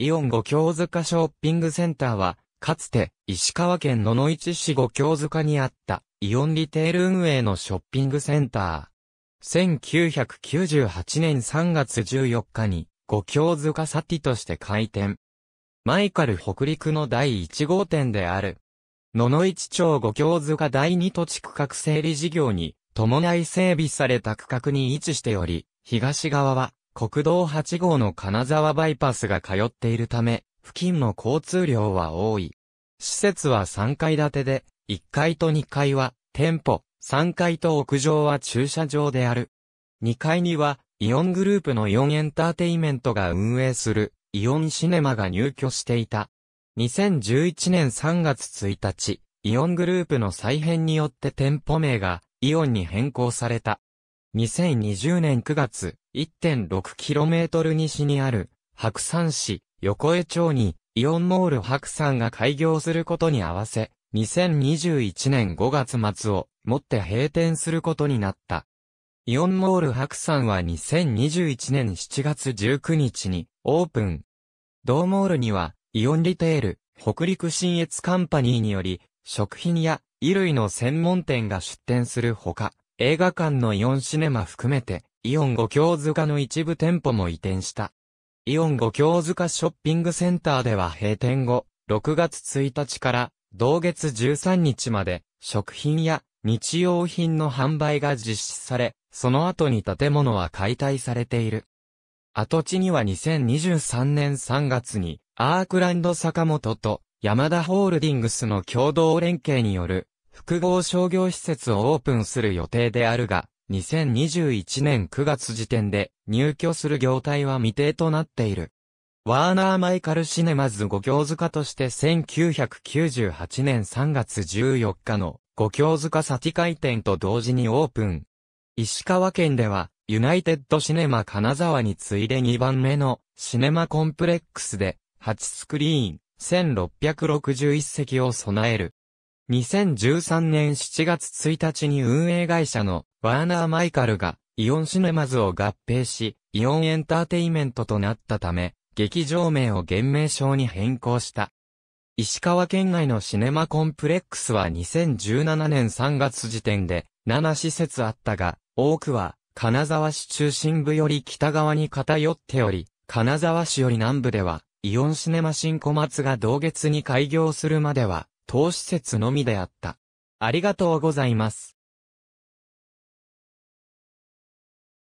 イオン五京塚ショッピングセンターは、かつて、石川県野々市市五京塚にあった、イオンリテール運営のショッピングセンター。1998年3月14日に、五京塚サティとして開店。マイカル北陸の第1号店である。野々市町五京塚第2土地区画整理事業に、伴い整備された区画に位置しており、東側は、国道8号の金沢バイパスが通っているため、付近の交通量は多い。施設は3階建てで、1階と2階は店舗、3階と屋上は駐車場である。2階には、イオングループのイオンエンターテイメントが運営する、イオンシネマが入居していた。2011年3月1日、イオングループの再編によって店舗名が、イオンに変更された。2020年9月、1.6km 西にある白山市横江町にイオンモール白山が開業することに合わせ、2021年5月末をもって閉店することになった。イオンモール白山は2021年7月19日にオープン。同モールにはイオンリテール、北陸新越カンパニーにより、食品や衣類の専門店が出店するほか、映画館のイオンシネマ含めてイオン五京塚の一部店舗も移転した。イオン五京塚ショッピングセンターでは閉店後、6月1日から同月13日まで食品や日用品の販売が実施され、その後に建物は解体されている。跡地には2023年3月にアークランド坂本と山田ホールディングスの共同連携による複合商業施設をオープンする予定であるが、2021年9月時点で入居する業態は未定となっている。ワーナー・マイカル・シネマズ五教塚として1998年3月14日の五教塚サティ開店と同時にオープン。石川県ではユナイテッドシネマ金沢に次いで2番目のシネマコンプレックスで8スクリーン1661席を備える。2013年7月1日に運営会社のワーナー・マイカルがイオンシネマズを合併し、イオンエンターテイメントとなったため、劇場名を現名称に変更した。石川県内のシネマコンプレックスは2017年3月時点で7施設あったが、多くは金沢市中心部より北側に偏っており、金沢市より南部ではイオンシネマ新小松が同月に開業するまでは投資説のみであった。ありがとうございます。